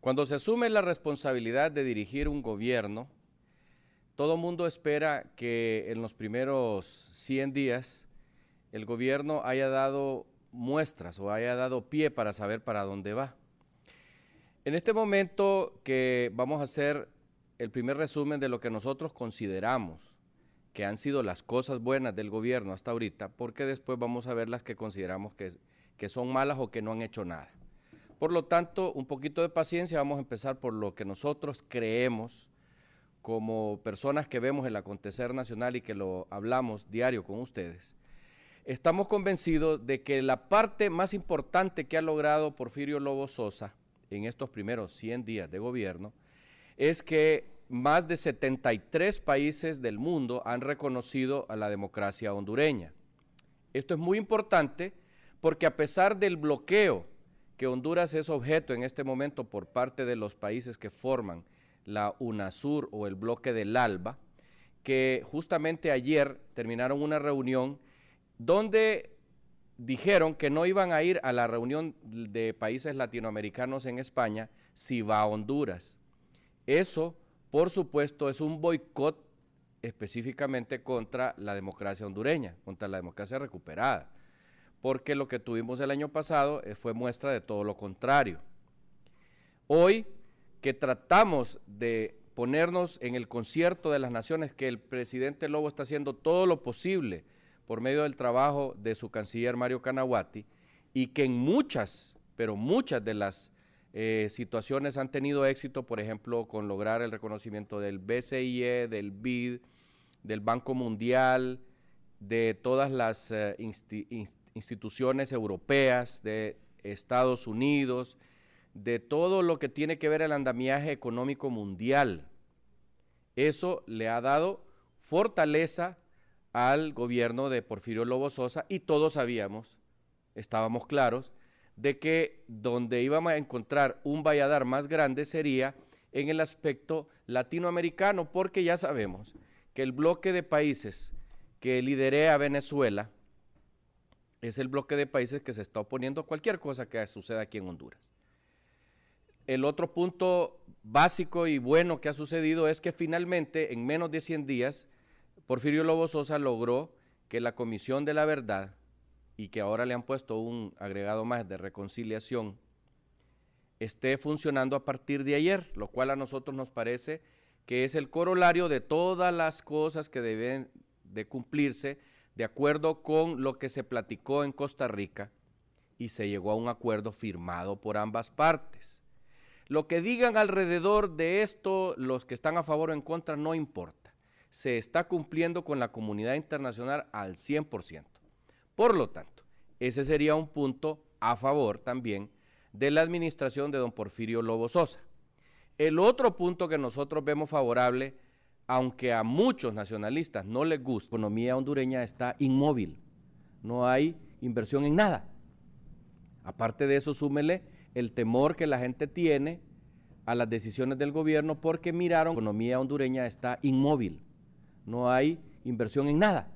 Cuando se asume la responsabilidad de dirigir un gobierno, todo mundo espera que en los primeros 100 días el gobierno haya dado muestras o haya dado pie para saber para dónde va. En este momento que vamos a hacer el primer resumen de lo que nosotros consideramos que han sido las cosas buenas del gobierno hasta ahorita, porque después vamos a ver las que consideramos que, que son malas o que no han hecho nada. Por lo tanto, un poquito de paciencia, vamos a empezar por lo que nosotros creemos como personas que vemos el acontecer nacional y que lo hablamos diario con ustedes. Estamos convencidos de que la parte más importante que ha logrado Porfirio Lobo Sosa en estos primeros 100 días de gobierno es que más de 73 países del mundo han reconocido a la democracia hondureña. Esto es muy importante porque a pesar del bloqueo que Honduras es objeto en este momento por parte de los países que forman la UNASUR o el bloque del ALBA, que justamente ayer terminaron una reunión donde dijeron que no iban a ir a la reunión de países latinoamericanos en España si va a Honduras. Eso, por supuesto, es un boicot específicamente contra la democracia hondureña, contra la democracia recuperada porque lo que tuvimos el año pasado eh, fue muestra de todo lo contrario. Hoy que tratamos de ponernos en el concierto de las naciones, que el presidente Lobo está haciendo todo lo posible por medio del trabajo de su canciller Mario Canaguati, y que en muchas, pero muchas de las eh, situaciones han tenido éxito, por ejemplo, con lograr el reconocimiento del BCIE, del BID, del Banco Mundial, de todas las eh, instituciones, instituciones europeas, de Estados Unidos, de todo lo que tiene que ver el andamiaje económico mundial. Eso le ha dado fortaleza al gobierno de Porfirio Lobo Sosa y todos sabíamos, estábamos claros, de que donde íbamos a encontrar un valladar más grande sería en el aspecto latinoamericano, porque ya sabemos que el bloque de países que a Venezuela es el bloque de países que se está oponiendo a cualquier cosa que suceda aquí en Honduras. El otro punto básico y bueno que ha sucedido es que finalmente, en menos de 100 días, Porfirio Lobo Sosa logró que la Comisión de la Verdad, y que ahora le han puesto un agregado más de reconciliación, esté funcionando a partir de ayer, lo cual a nosotros nos parece que es el corolario de todas las cosas que deben de cumplirse de acuerdo con lo que se platicó en Costa Rica y se llegó a un acuerdo firmado por ambas partes. Lo que digan alrededor de esto los que están a favor o en contra no importa. Se está cumpliendo con la comunidad internacional al 100%. Por lo tanto, ese sería un punto a favor también de la administración de don Porfirio Lobo Sosa. El otro punto que nosotros vemos favorable aunque a muchos nacionalistas no les gusta, la economía hondureña está inmóvil, no hay inversión en nada. Aparte de eso, súmele el temor que la gente tiene a las decisiones del gobierno porque miraron, la economía hondureña está inmóvil, no hay inversión en nada.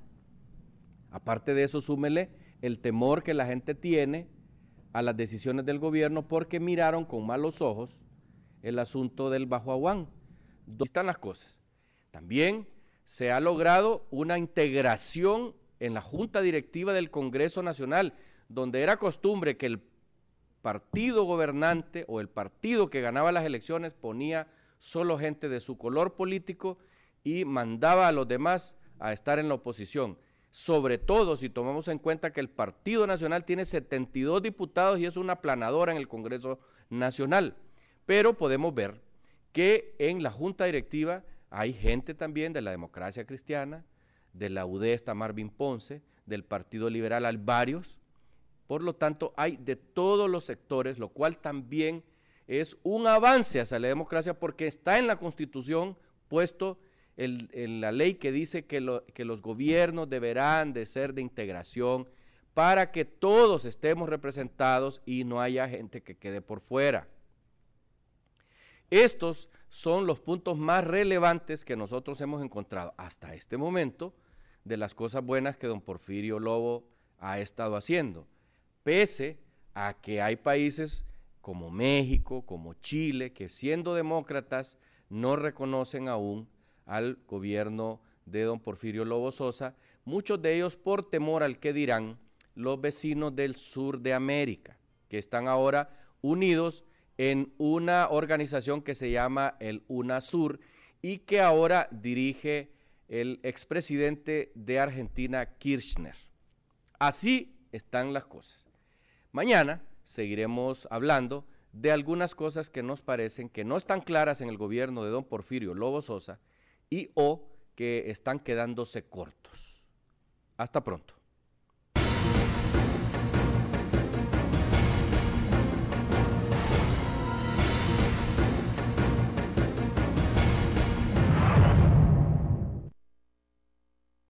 Aparte de eso, súmele el temor que la gente tiene a las decisiones del gobierno porque miraron con malos ojos el asunto del Bajo Aguán. ¿Dónde están las cosas? También se ha logrado una integración en la Junta Directiva del Congreso Nacional, donde era costumbre que el partido gobernante o el partido que ganaba las elecciones ponía solo gente de su color político y mandaba a los demás a estar en la oposición. Sobre todo si tomamos en cuenta que el Partido Nacional tiene 72 diputados y es una planadora en el Congreso Nacional. Pero podemos ver que en la Junta Directiva hay gente también de la democracia cristiana, de la UDESTA, Marvin Ponce, del Partido Liberal hay varios. Por lo tanto, hay de todos los sectores, lo cual también es un avance hacia la democracia porque está en la Constitución puesto en la ley que dice que, que los gobiernos deberán de ser de integración para que todos estemos representados y no haya gente que quede por fuera. Estos son los puntos más relevantes que nosotros hemos encontrado hasta este momento de las cosas buenas que don Porfirio Lobo ha estado haciendo, pese a que hay países como México, como Chile, que siendo demócratas no reconocen aún al gobierno de don Porfirio Lobo Sosa, muchos de ellos por temor al que dirán los vecinos del sur de América, que están ahora unidos en una organización que se llama el UNASUR y que ahora dirige el expresidente de Argentina, Kirchner. Así están las cosas. Mañana seguiremos hablando de algunas cosas que nos parecen que no están claras en el gobierno de don Porfirio Lobo Sosa y o que están quedándose cortos. Hasta pronto.